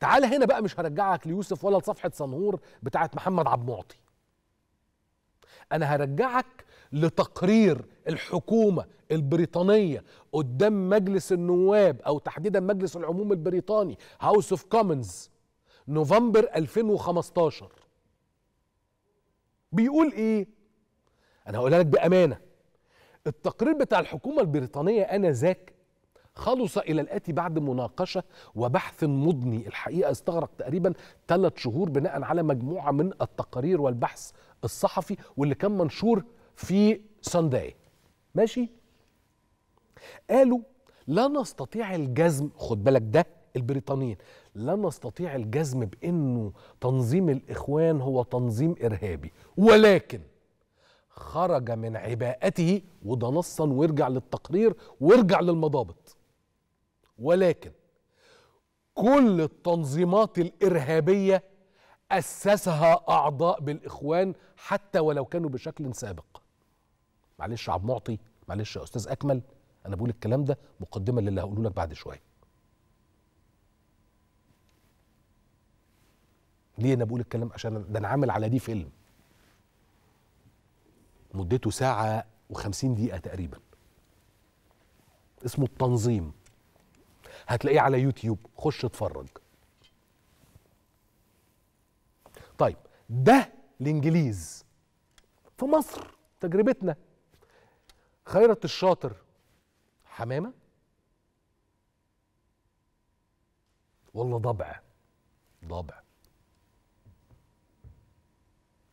تعال هنا بقى مش هرجعك ليوسف ولا لصفحه صنهور بتاعت محمد عبد المعطي انا هرجعك لتقرير الحكومه البريطانيه قدام مجلس النواب او تحديدا مجلس العموم البريطاني هاوس اوف كومنز نوفمبر 2015 بيقول ايه انا هقولها لك بامانه التقرير بتاع الحكومه البريطانيه انا ذاك خلص إلى الآتي بعد مناقشة وبحث مضني الحقيقة استغرق تقريبا ثلاث شهور بناء على مجموعة من التقارير والبحث الصحفي واللي كان منشور في سانداي ماشي قالوا لا نستطيع الجزم خد بالك ده البريطانيين لا نستطيع الجزم بانه تنظيم الاخوان هو تنظيم ارهابي ولكن خرج من عباءته وده نصا وارجع للتقرير وارجع للمضابط ولكن كل التنظيمات الارهابيه اسسها اعضاء بالاخوان حتى ولو كانوا بشكل سابق معلش عبد معطي معلش يا استاذ اكمل انا بقول الكلام ده مقدمه للي هقوله لك بعد شويه ليه انا بقول الكلام عشان ده انا عامل على دي فيلم مدته ساعه و50 دقيقه تقريبا اسمه التنظيم هتلاقيه على يوتيوب خش اتفرج طيب ده الانجليز في مصر تجربتنا خيرت الشاطر حمامه ولا ضبع ضبع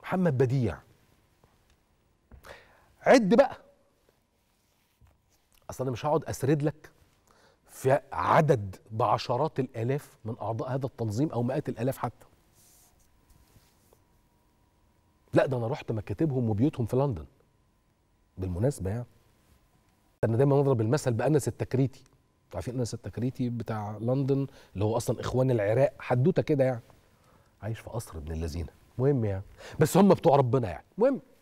محمد بديع عد بقى اصل انا مش هقعد اسرد لك في عدد بعشرات الآلاف من أعضاء هذا التنظيم أو مئات الآلاف حتى لا ده أنا رحت مكاتبهم وبيوتهم في لندن بالمناسبة يعني أنا دايما اضرب المثل بأنس التكريتي عارفين أنس التكريتي بتاع لندن اللي هو أصلا إخوان العراق حدوتة كده يعني عايش في قصر ابن اللذينه مهم يعني بس هم بتوع ربنا يعني مهم